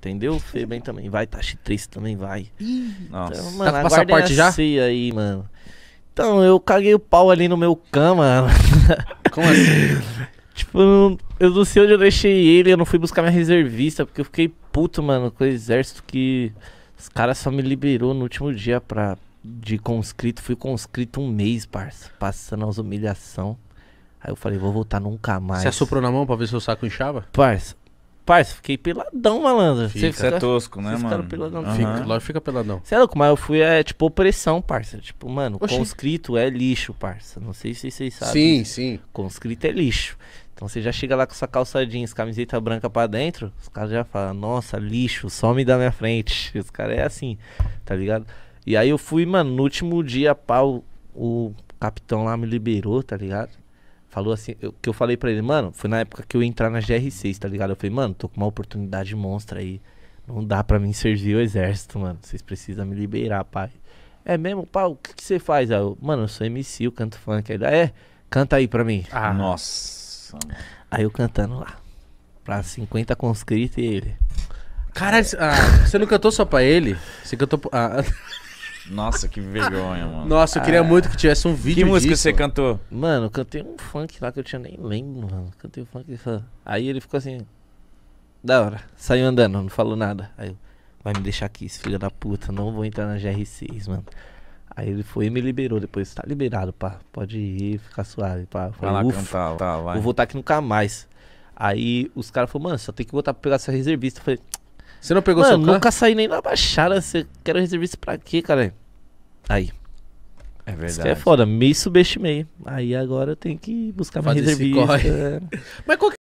Entendeu? Fê bem também vai, Tachi Três também vai. Então, Nossa. Então, mano, tá passaporte já? aí, mano. Então, eu caguei o pau ali no meu cama. Como assim? tipo, eu não sei onde eu deixei ele, eu não fui buscar minha reservista, porque eu fiquei puto, mano, com o exército que os caras só me liberou no último dia pra, de conscrito. Fui conscrito um mês, parça, passando as humilhação. Aí eu falei, vou voltar nunca mais. Você assoprou na mão pra ver se o saco inchava? Parça, Parça, fiquei peladão, malandro. Fica, fica, é tosco, né, mano? Peladão, uhum. fica, lógico, fica peladão. Você é louco, mas eu fui, é, tipo, opressão, parça. Tipo, mano, Oxi. conscrito é lixo, parça. Não sei se vocês sabem. Sim, sim. Conscrito é lixo. Então você já chega lá com sua calça jeans, camiseta branca para dentro, os caras já falam, nossa, lixo, some da minha frente. Os caras é assim, tá ligado? E aí eu fui, mano, no último dia, pau, o capitão lá me liberou, tá ligado? falou assim, o que eu falei para ele, mano, foi na época que eu ia entrar na GR6, tá ligado? Eu falei, mano, tô com uma oportunidade monstra aí. Não dá para mim servir o exército, mano. Vocês precisam me liberar, pai. É mesmo, pau, o que, você faz? Ah, eu, mano, eu sou MC, eu canto funk. Aí, é, canta aí pra mim. Ah, nossa. Aí eu cantando lá. Pra 50 conscritos e ele. Caralho, ah, você não cantou só pra ele? Você cantou. Ah. Nossa, que vergonha, mano. Nossa, eu queria ah. muito que tivesse um vídeo. Que música disso, você mano. cantou? Mano, eu cantei um funk lá que eu tinha nem lembro, mano. Cantei um funk. Aí ele ficou assim. Da hora. Saiu andando, não falou nada. Aí eu, vai me deixar aqui, esse filho da puta. Não vou entrar na GR6, mano. Aí ele foi e me liberou depois. Tá liberado, pá. Pode ir, ficar suave, pá. falei, vai lá cantar, tá, vai. Vou voltar aqui nunca mais. Aí os caras falaram, mano, só tem que voltar pra pegar essa reservista. Eu falei, você não pegou Mano, seu carro? nunca saí nem na baixada. Você quer receber isso pra quê, cara? Aí. É verdade. Isso que é foda, me subestimei. Aí agora eu tenho que buscar mais reservista. corre. É. Mas qual que